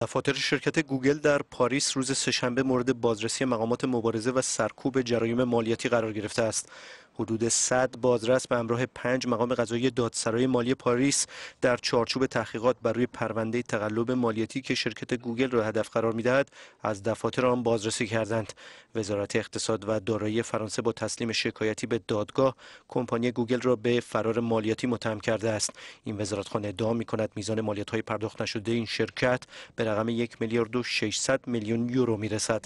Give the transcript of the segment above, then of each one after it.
دفاتر شرکت گوگل در پاریس روز سهشنبه مورد بازرسی مقامات مبارزه و سرکوب جرایم مالیاتی قرار گرفته است. حدود 100 بازرس به همراه پنج مقام قضایی دادسرای مالی پاریس در چارچوب تحقیقات برای پرونده تقلب مالیاتی که شرکت گوگل را هدف قرار میدهد از دفاتر آن بازرسی کردند وزارت اقتصاد و دارایی فرانسه با تسلیم شکایتی به دادگاه کمپانی گوگل را به فرار مالیاتی متهم کرده است این وزارتخانه ادعا میکند کند میزان مالیات های پرداخت نشده این شرکت به رقم یک میلیارد و 600 میلیون یورو میرسد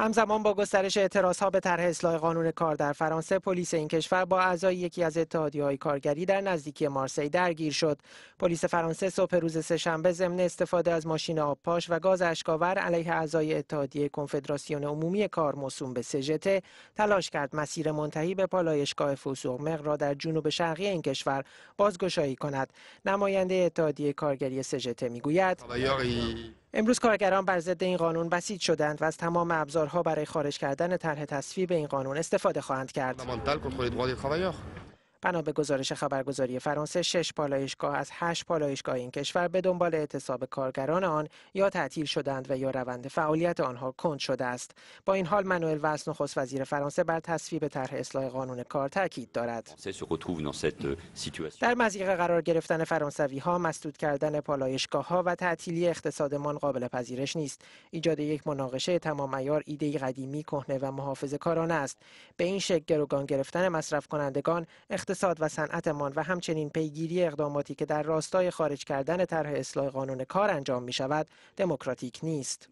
همزمان با گسترش اعتراض ها به طرح اصلاح قانون کار در فرانسه پلیس این کشور با اعضای یکی از اتحادی های کارگری در نزدیکی مارسی درگیر شد پلیس فرانسه صبح روز سهشنبه ضمن استفاده از ماشین آبپاش و گاز اشکاور علیه اعضای اتحادیه کنفدراسیون عمومی کار موسوم به سژته تلاش کرد مسیر منتهی به پالایشگاه مغ را در جنوب شرقی این کشور بازگشایی کند نماینده اتحادیه کارگری سژته میگوید امروز کارگران بر ضد این قانون بسیج شدند و از تمام ابزارها برای خارج کردن طرح تصویب این قانون استفاده خواهند کرد. بنا به گزارش خبرگزاری فرانسه شش پالایشگاه از هشت پالایشگاه این کشور به دنبال اعتصاب کارگران آن یا تعطیل شدند و یا روند فعالیت آنها کند شده است با این حال منوئل وس نخست وزیر فرانسه بر تصویب طرح اصلاح قانون کار تاکید دارد در مزیق قرار گرفتن فرانسوی ها مسدود کردن پالایشگاه ها و تعطیلی اقتصادمان قابل پذیرش نیست ایجاد یک مناقشه تمام عیار ایده قدیمی کهنه و محافظه است به این شکل گروگان گرفتن مصرف کنندگان اقتصاد و صنعتمان و همچنین پیگیری اقداماتی که در راستای خارج کردن طرح اصلاح قانون کار انجام می شود دموکراتیک نیست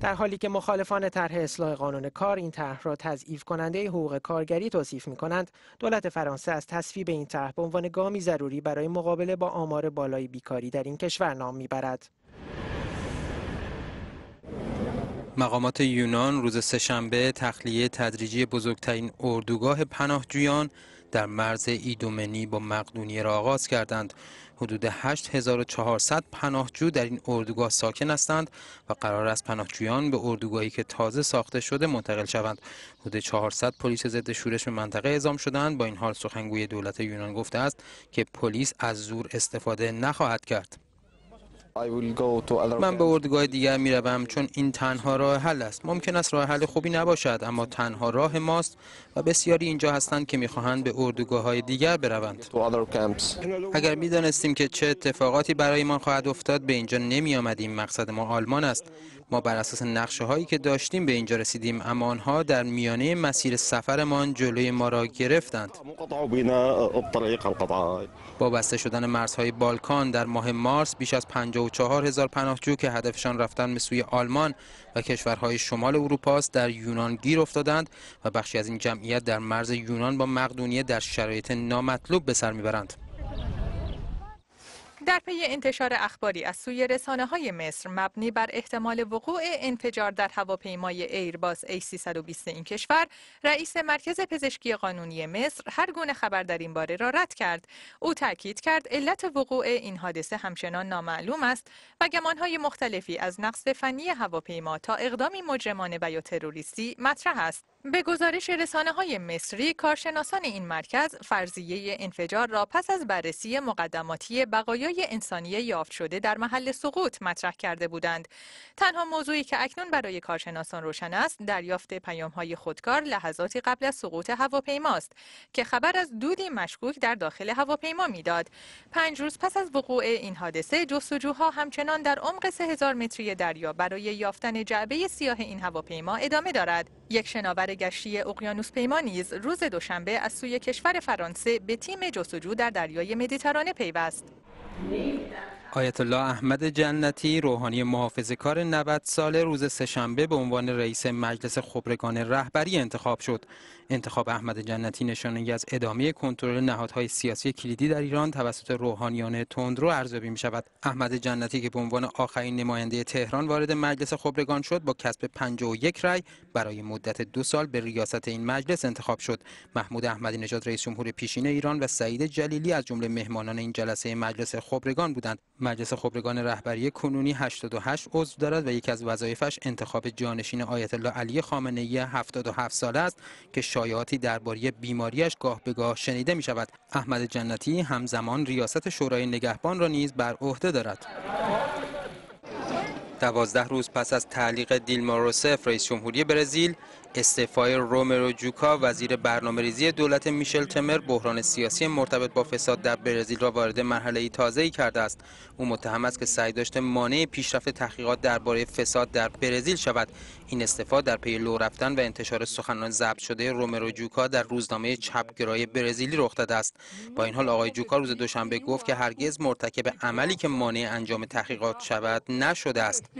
در حالی که مخالفان طرح اصلاح قانون کار این طرح را تضعیف کننده حقوق کارگری توصیف می کنند دولت فرانسه از تصویب این طرح به عنوان گامی ضروری برای مقابله با آمار بالای بیکاری در این کشور نام برد مقامات یونان روز سهشنبه تخلیه تدریجی بزرگترین اردوگاه پناهجویان در مرز ایدومنی با مقدونیه را آغاز کردند. حدود 8400 پناهجو در این اردوگاه ساکن هستند و قرار است پناهجویان به اردوگاهی که تازه ساخته شده منتقل شوند. حدود 400 پلیس ضد شورش به منطقه اعزام شدند. با این حال سخنگوی دولت یونان گفته است که پلیس از زور استفاده نخواهد کرد. من به اردوگاه دیگر می روم چون این تنها راه حل است ممکن است راه حل خوبی نباشد اما تنها راه ماست و بسیاری اینجا هستند که میخواهند به اردوگاه های دیگر بروند اگر دانستیم که چه اتفاقاتی ما خواهد افتاد به اینجا نمی آمدیم مقصد ما آلمان است ما بر اساس نقشه هایی که داشتیم به اینجا رسیدیم اما آنها در میانه مسیر سفرمان جلوی ما را گرفتند با بسته شدن مرزهای بالکان در ماه مارس بیش از چهار هزار پناهجو که هدفشان رفتن به سوی آلمان و کشورهای شمال اروپا است در یونان گیر افتادند و بخشی از این جمعیت در مرز یونان با مقدونیه در شرایط نامطلوب به سر میبرند. در پی انتشار اخباری از سوی رسانه های مصر مبنی بر احتمال وقوع انفجار در هواپیمای ایرباس A320 این کشور، رئیس مرکز پزشکی قانونی مصر هر گونه خبر در این باره را رد کرد. او تاکید کرد علت وقوع این حادثه همچنان نامعلوم است و گمانهای مختلفی از نقص فنی هواپیما تا اقدامی مجرمانه و یا تروریستی مطرح است. به گزارش رسانه های مصری، کارشناسان این مرکز فرضیه انفجار را پس از بررسی مقدماتی بقایای انسانی یافت شده در محل سقوط مطرح کرده بودند تنها موضوعی که اکنون برای کارشناسان روشن است دریافت پیام های خودکار لحظاتی قبل از سقوط هواپیماست که خبر از دودی مشکوک در داخل هواپیما میداد پنج روز پس از وقوع این حادثه جستجوها همچنان در عمق 3000 متری دریا برای یافتن جعبه سیاه این هواپیما ادامه دارد یک شناور گشتی اقیانوس پیما نیز روز دوشنبه از سوی کشور فرانسه به تیم جستجو در دریای مدیترانه پیوست آیت الله احمد جنتی روحانی محافظ کار 90 ساله روز سهشنبه به عنوان رئیس مجلس خبرگان رهبری انتخاب شد انتخاب احمد جنتی نشانهای از ادامه کنترل نهادهای سیاسی کلیدی در ایران توسط روحانیان تندرو ارزیابی می شود احمد جنتی که به عنوان آخرین نماینده تهران وارد مجلس خبرگان شد با کسب 51 رای برای مدت دو سال به ریاست این مجلس انتخاب شد محمود احمدی نژاد رئیس جمهور پیشین ایران و سعید جلیلی از جمله مهمانان این جلسه مجلس خبرگان بودند مجلس خبرگان رهبری کنونی 88 عضو دارد و یکی از وظایفش انتخاب جانشین آیت الله علی خامنه ای 77 ساله است که شایعاتی درباره بیماریش گاه به گاه شنیده می شود احمد جنتی همزمان ریاست شورای نگهبان را نیز بر عهده دارد دوازده روز پس از تعلیق دیلما روسف رئیس جمهوری برزیل استعفای رومرو جوکا وزیر برنامه ریزی دولت میشل تمر بحران سیاسی مرتبط با فساد در برزیل را وارد مرحله تازه ای کرده است او متهم است که سعی داشته مانع پیشرفت تحقیقات درباره فساد در برزیل شود این استعفا در پی لو رفتن و انتشار سخنان ضبط شده رومرو جوکا در روزنامه چپگرای برزیلی رخ داده است با این حال آقای جوکا روز دوشنبه گفت که هرگز مرتکب عملی که مانع انجام تحقیقات شود نشده است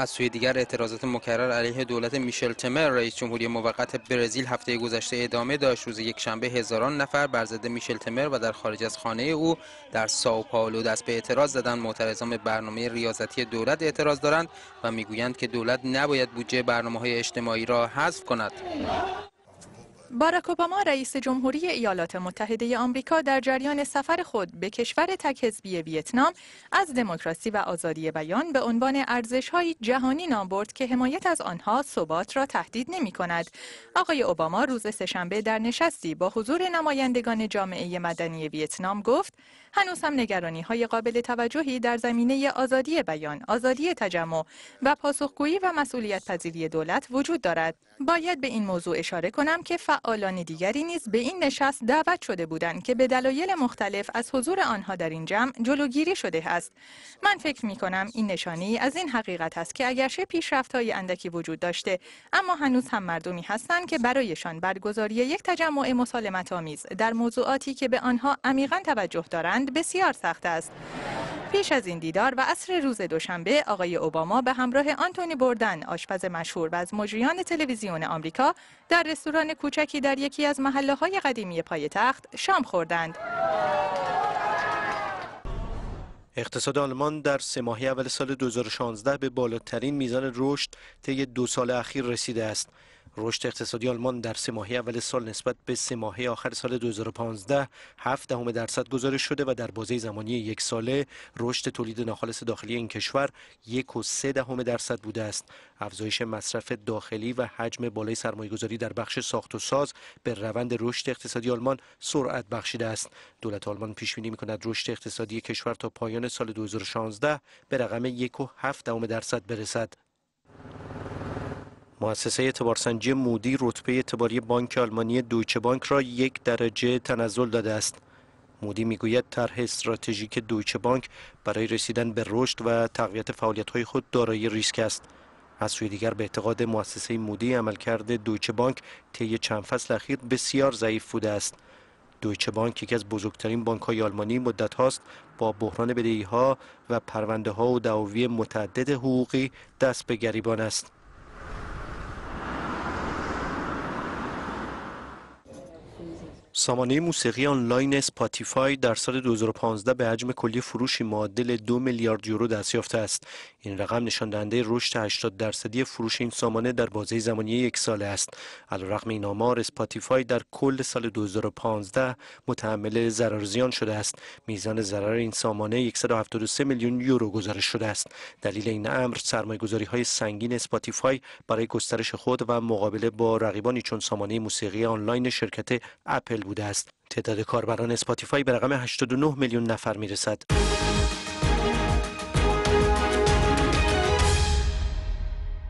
از سوی دیگر اعتراضات مکرر علیه دولت میشل تمر رئیس جمهوری موقت برزیل هفته گذشته ادامه داشت روز یک شنبه هزاران نفر بر ضد میشل تمر و در خارج از خانه او در ساو پائولو دست به اعتراض زدند معترضان به برنامه ریاضتی دولت اعتراض دارند و میگویند که دولت نباید بودجه برنامه های اجتماعی را حذف کند باراک اوباما رئیس جمهوری ایالات متحده آمریکا در جریان سفر خود به کشور حزبی ویتنام از دموکراسی و آزادی بیان به عنوان ارزش‌های جهانی نام برد که حمایت از آنها ثبات را تهدید نمی‌کند. آقای اوباما روز سهشنبه در نشستی با حضور نمایندگان جامعه مدنی ویتنام گفت هنوز هم نگرانی های قابل توجهی در زمینه آزادی بیان، آزادی تجمع و پاسخگویی و مسئولیت دولت وجود دارد. باید به این موضوع اشاره کنم که فعالان دیگری نیز به این نشست دعوت شده بودند که به دلایل مختلف از حضور آنها در این جمع جلوگیری شده است من فکر می کنم این نشانی از این حقیقت است که اگرچه های اندکی وجود داشته اما هنوز هم مردمی هستند که برایشان برگزاری یک تجمع مسالمت آمیز در موضوعاتی که به آنها عمیقا توجه دارند بسیار سخت است پیش از این دیدار و عصر روز دوشنبه آقای اوباما به همراه آنتونی بردن آشپز مشهور و از مجریان تلویزیون آمریکا در رستوران کوچکی در یکی از محله های قدیمی پایتخت شام خوردند اقتصاد آلمان در سه ماهی اول سال 2016 به بالاترین میزان رشد طی دو سال اخیر رسیده است رشد اقتصادی آلمان در سه ماهه اول سال نسبت به سه ماهه آخر سال 2015 7 دهم درصد گزارش شده و در بازه زمانی یک ساله رشد تولید ناخالص داخلی این کشور یک و سه دهم درصد بوده است. افزایش مصرف داخلی و حجم بالای سرمایهگذاری در بخش ساخت و ساز به روند رشد اقتصادی آلمان سرعت بخشیده است. دولت آلمان پیش بینی می‌کند رشد اقتصادی کشور تا پایان سال 2016 به رقم دهم درصد برسد. مؤسسه اعتبارسنجی مودی رتبه اعتباری بانک آلمانی دویچه بانک را یک درجه تنزل داده است. مودی میگوید طرح استراتژیک دویچه بانک برای رسیدن به رشد و تقویت فعالیت‌های خود دارای ریسک است. از سوی دیگر به اعتقاد مؤسسه مودی عملکرد دویچه بانک طی چند فصل اخیر بسیار ضعیف بوده است. دویچه بانک یکی از بزرگترین بانک های آلمانی مدت هاست با بحران بدهی ها و پرونده ها و دعاوی متعدد حقوقی دست به گریبان است. سامانه موسیقی آنلاین اسپاتیفای در سال 2015 به حجم کلی فروشی معادل دو میلیارد یورو یافته است. این رقم نشان دهنده رشد 80 درصدی فروش این سامانه در بازه زمانی یک ساله است. علیرغم این آمار اسپاتیفای در کل سال 2015 متحمل ضرر زیان شده است. میزان ضرر این سامانه 173 میلیون یورو گزارش شده است. دلیل این امر سرمایه‌گذاری های سنگین اسپاتیفای برای گسترش خود و مقابله با رقیبانی چون سامانه موسیقی آنلاین شرکت اپل بوده است تعداد کاربران اسپاتیفای به رقم 89 میلیون نفر میرسد